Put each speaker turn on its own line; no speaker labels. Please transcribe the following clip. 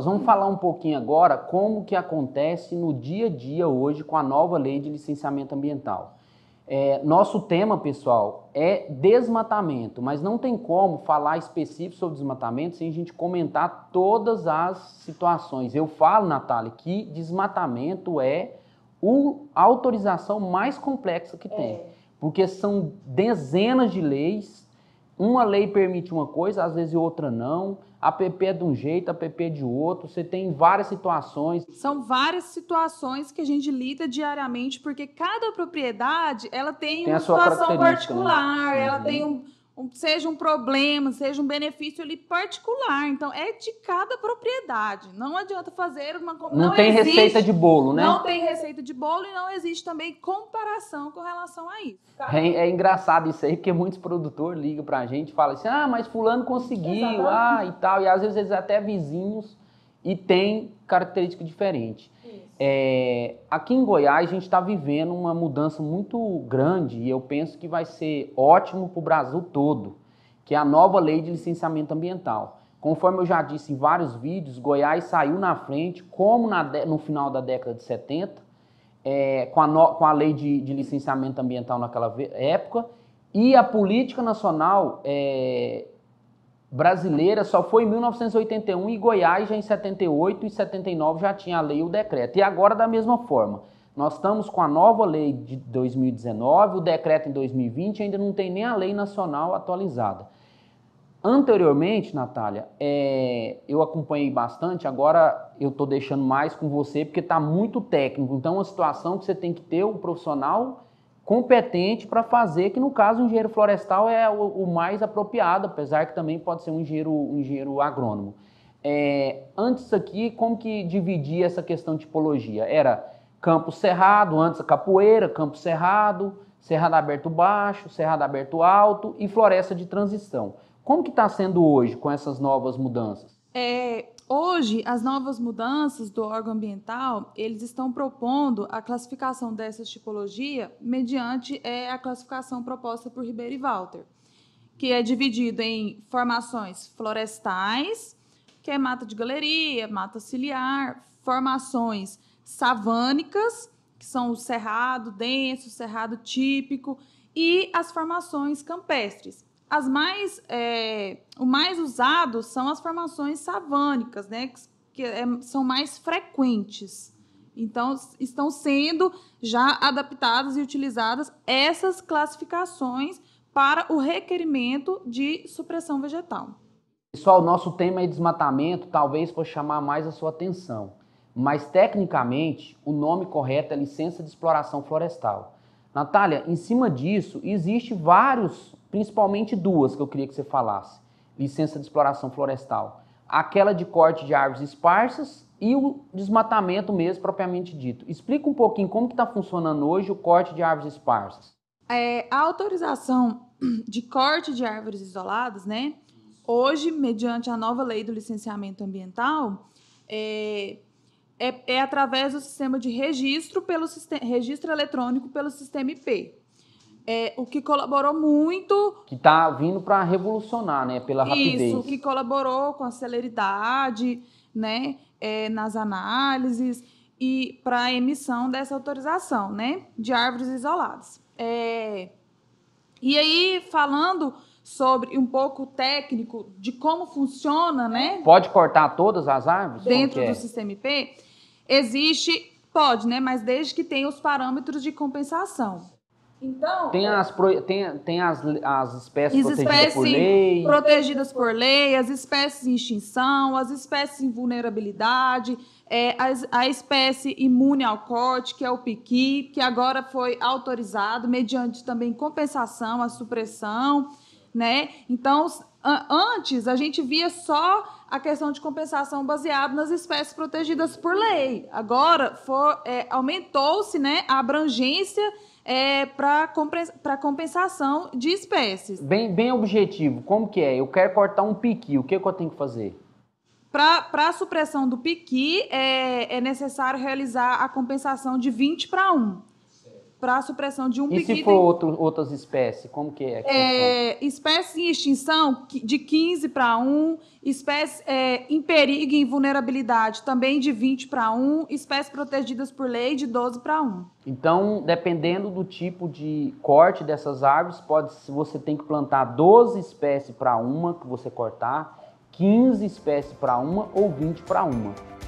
Nós vamos falar um pouquinho agora como que acontece no dia a dia hoje com a nova lei de licenciamento ambiental. É, nosso tema, pessoal, é desmatamento, mas não tem como falar específico sobre desmatamento sem a gente comentar todas as situações. Eu falo, Natália, que desmatamento é a autorização mais complexa que tem, é. porque são dezenas de leis, uma lei permite uma coisa, às vezes outra não. A PP é de um jeito, a PP é de outro. Você tem várias situações.
São várias situações que a gente lida diariamente, porque cada propriedade ela tem, tem uma situação né? particular, né? ela uhum. tem um um, seja um problema, seja um benefício ali particular. Então, é de cada propriedade. Não adianta fazer uma. Não, não tem existe, receita de bolo, né? Não tem receita de bolo e não existe também comparação com relação a isso. Tá? É, é,
engraçado isso aí, porque muitos produtores ligam pra gente e falam assim: ah, mas Fulano conseguiu, Exatamente. ah, e tal. E às vezes eles até vizinhos e tem característica diferente. É, aqui em Goiás, a gente está vivendo uma mudança muito grande e eu penso que vai ser ótimo para o Brasil todo, que é a nova lei de licenciamento ambiental. Conforme eu já disse em vários vídeos, Goiás saiu na frente, como na, no final da década de 70, é, com, a no, com, a lei de, de, licenciamento ambiental naquela época, e a política nacional é, brasileira só foi em 1981 e Goiás já em 78 e 79 já tinha a lei e o decreto. E agora da mesma forma. Nós estamos com a nova lei de 2019, o decreto em 2020 ainda não tem nem a lei nacional atualizada. Anteriormente, Natália, é, eu acompanhei bastante, agora eu estou deixando mais com você porque está muito técnico. Então, é uma situação que você tem que ter um profissional competente para fazer, que no caso o engenheiro florestal é o, o, mais apropriado, apesar que também pode ser um engenheiro, um engenheiro agrônomo. É, antes aqui, como que dividia essa questão de tipologia? Era campo cerrado, antes a capoeira, campo cerrado, cerrado aberto baixo, cerrado aberto alto e floresta de transição. Como que está sendo hoje com essas novas mudanças?
É, Hoje, as novas mudanças do órgão ambiental, eles estão propondo a classificação dessa tipologia mediante é, a classificação proposta por Ribeiro e Walter, que é dividido em formações florestais, que é mata de galeria, mata ciliar, formações savânicas, que são o cerrado denso, cerrado típico, e as formações campestres, as mais é, o mais usado são as formações savânicas, né? Que, é, são mais frequentes. Então estão sendo já adaptadas e utilizadas essas classificações para o requerimento de supressão vegetal.
Pessoal, nosso tema de desmatamento, talvez for chamar mais a sua atenção. Mas tecnicamente, o nome correto é licença de exploração florestal. Natália, em cima disso, existe vários principalmente duas que eu queria que você falasse: licença de exploração florestal, aquela de corte de árvores esparsas e o desmatamento mesmo propriamente dito. Explica um pouquinho como que está funcionando hoje o corte de árvores esparsas.
É, a autorização de corte de árvores isoladas, né? Hoje, mediante a nova lei do licenciamento ambiental, é, é, é através do sistema de registro pelo registro eletrônico pelo sistema IP é, o que colaborou muito.
Que está vindo para revolucionar, né? Pela rapidez. Isso, que
colaborou com a celeridade, né? É, nas análises e para a emissão dessa autorização, né? De árvores isoladas. É, e aí, falando sobre um pouco técnico de como funciona, né?
Pode cortar todas as árvores? Dentro do é? sistema
IP, existe Pode, né? Mas desde que tenha os parâmetros de compensação. Então, tem as,
tem, tem as, as espécies as protegidas espécies por lei.
protegidas por lei, as espécies em extinção, as espécies em vulnerabilidade, é, a, a espécie imune ao corte, que é o piqui, que agora foi autorizado mediante também compensação, a supressão né? Então, antes a gente via só a questão de compensação baseada nas espécies protegidas por lei. Agora é, aumentou-se né, a abrangência é, para compensação de espécies. Bem,
bem objetivo, como que é? Eu quero cortar um piqui, o que, é que eu tenho que fazer?
Para a supressão do piqui, é, é necessário realizar a compensação de 20 para 1 para a supressão de um e piquitem. E se for
outro, outras espécies, como que é?
é espécies em extinção, de 15 para 1, espécies é, em perigo e vulnerabilidade, também de 20 para 1, espécies protegidas por lei, de 12 para 1.
Então, dependendo do tipo de corte dessas árvores, pode, você tem que plantar 12 espécies para uma que você cortar, 15 espécies para uma ou 20 para uma.